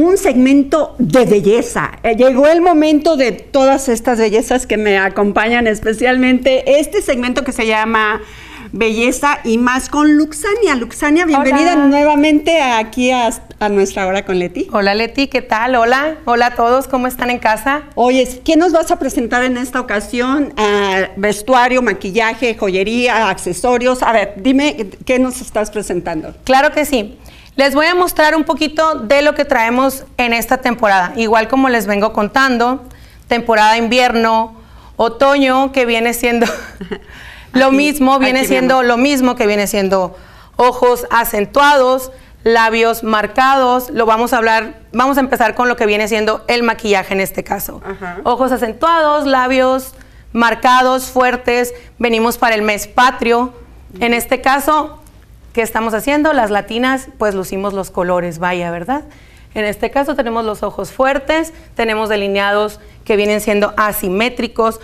un segmento de belleza. Eh, llegó el momento de todas estas bellezas que me acompañan, especialmente este segmento que se llama Belleza y más con Luxania. Luxania, bienvenida nuevamente aquí a, nuestra hora con Leti. Hola Leti, ¿qué tal? Hola, hola a todos, ¿cómo están en casa? Oye, ¿qué nos vas a presentar en esta ocasión? Ah, vestuario, maquillaje, joyería, accesorios. A ver, dime qué nos estás presentando. Claro que sí. Les voy a mostrar un poquito de lo que traemos en esta temporada. Igual como les vengo contando, temporada invierno, otoño, que viene siendo lo mismo, viene siendo lo mismo que viene siendo ojos acentuados, labios marcados, lo vamos a hablar, vamos a empezar con lo que viene siendo el maquillaje en este caso. Ojos acentuados, labios marcados, fuertes, venimos para el mes patrio. En este caso, ¿Qué estamos haciendo? Las latinas, pues lucimos los colores, vaya, ¿verdad? En este caso tenemos los ojos fuertes, tenemos delineados que vienen siendo asimétricos.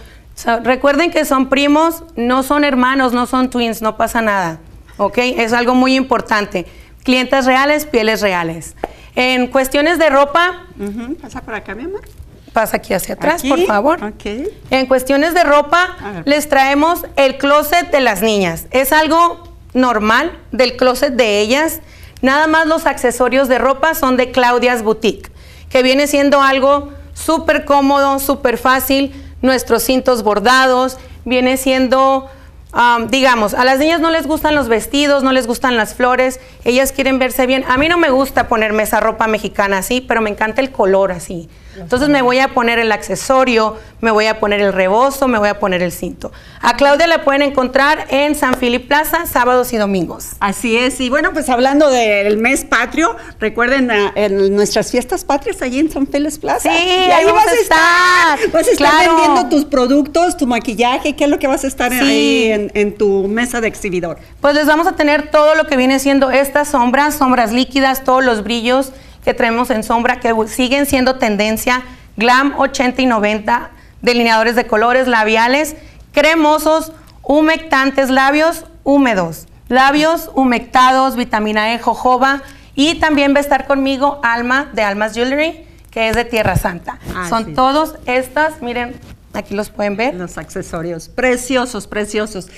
recuerden que son primos, no son hermanos, no son twins, no pasa nada. ¿Ok? Es algo muy importante. Clientes reales, pieles reales. En cuestiones de ropa. Pasa por acá, mi amor. Pasa aquí hacia atrás, por favor. Okay. En cuestiones de ropa, les traemos el closet de las niñas. Es algo normal del closet de ellas. Nada más los accesorios de ropa son de Claudia's Boutique, que viene siendo algo súper cómodo, súper fácil. Nuestros cintos bordados, viene siendo digamos, a las niñas no les gustan los vestidos, no les gustan las flores, ellas quieren verse bien. A mí no me gusta ponerme esa ropa mexicana así, pero me encanta el color así. Entonces me voy a poner el accesorio, me voy a poner el rebozo, me voy a poner el cinto. A Claudia la pueden encontrar en San Felipe Plaza sábados y domingos. Así es, y bueno, pues hablando del mes patrio, recuerden ah, en nuestras fiestas patrias allí en San Felipe Plaza. Sí, ahí, vas a estar. Vas a estar vendiendo tus productos, tu maquillaje, qué es lo que vas a estar ahí en, tu mesa de exhibidor? Pues les vamos a tener todo lo que viene siendo estas sombras, sombras líquidas, todos los brillos que traemos en sombra que siguen siendo tendencia glam 80 y 90, delineadores de colores, labiales, cremosos, humectantes, labios húmedos, labios humectados, vitamina E, jojoba y también va a estar conmigo Alma de Almas Jewelry que es de Tierra Santa. Ah, Son todos estas, miren, Aquí los pueden ver. Los accesorios, preciosos, preciosos.